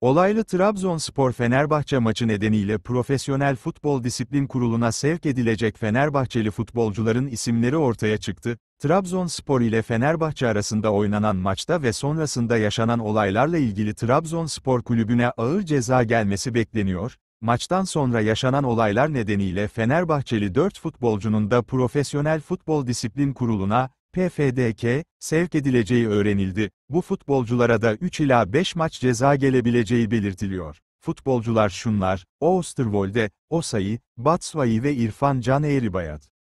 Olaylı Trabzonspor-Fenerbahçe maçı nedeniyle Profesyonel Futbol Disiplin Kurulu'na sevk edilecek Fenerbahçeli futbolcuların isimleri ortaya çıktı. Trabzonspor ile Fenerbahçe arasında oynanan maçta ve sonrasında yaşanan olaylarla ilgili Trabzonspor kulübüne ağır ceza gelmesi bekleniyor. Maçtan sonra yaşanan olaylar nedeniyle Fenerbahçeli 4 futbolcunun da Profesyonel Futbol Disiplin Kurulu'na PFDK, sevk edileceği öğrenildi. Bu futbolculara da 3 ila 5 maç ceza gelebileceği belirtiliyor. Futbolcular şunlar, Oosterwolde, Osayi, Batshuayi ve İrfan Can Eğribayat.